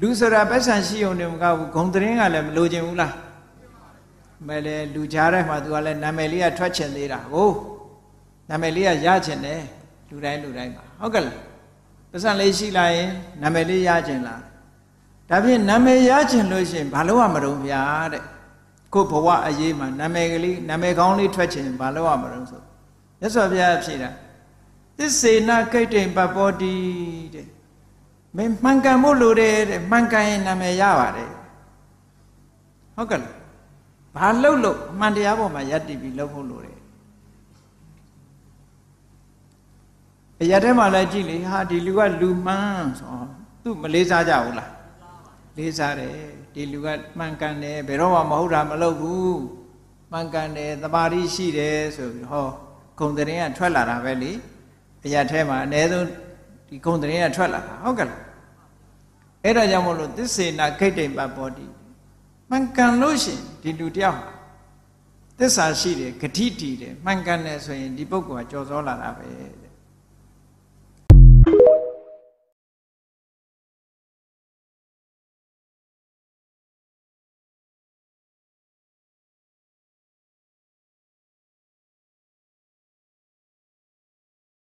လူဆိုတာပတ်စံရှိုံနေမကဘူးဂုံသတင်းကလည်းမလိုချင်ဘူးလားမဲလေလူကြားထဲမှာသူကလည်းနာမည်လေးကထွက်ချင်သေးတာဟုတ်နာမည်လေးကရချင်တယ်လူတိုင်းလူတိုင်းပါဟုတ်ကဲ့လားပတ်စံလေးရှိလာရင်နာမည်လေးရချင်လားဒါဖြင့်နာမည်ရချင်လို့ရှိရင်ဘာလို့ရမတော့ဗျာတဲ့ကိုဘဝအရေးမှာနာမည်ကလေးနာမည်ကောင်းလေးထွက်ချင်ဘာလို့ရမတော့ဆိုမြတ်စွာဘုရားဖြေတာသစ္စေနာကိတ္တိပပ္ပောတိတဲ့မင်းမှန်ကန်ဖို့လိုတယ်တဲ့မှန်ကန်ရင်နာမည်ရပါတယ်ဟုတ်ကဲ့လားဘာလှုပ်လို့အမှန်တရားပေါ်မှာယက်တည်ပြီးလှုပ်ဖို့လိုတယ်အရာထဲမှာလည်းကြည့်လေဟာဒီလူကလူမှန်ဆိုသူမလေးစားကြဘူးလားလေးစားတယ်ဒီလူကမှန်ကန်တယ်ဘယ်တော့မှမဟုတ်တာမလုပ်ဘူးမှန်ကန်တယ်တပါရီရှိတယ်ဆိုပြီးဟောဂုံတရင်ကထွက်လာတာပဲလေအရာထဲမှာအ ਨੇ ဆုံးဒီဂုံတရင်ကထွက်လာတာဟုတ်ကဲ့လားအဲ့ဒါကြောင့်မလို့သစ္စေနာခိတ်တိမ်ပတ်ပေါ်တိမှန်ကန်လို့ရှင်ဒီလူတယောက်သစ္စာရှိတယ်ဂတိတည်တယ်မှန်ကန်တယ်ဆိုရင်ဒီပုဂ္ဂိုလ်ကကြော်စောလာတာပဲတဲ့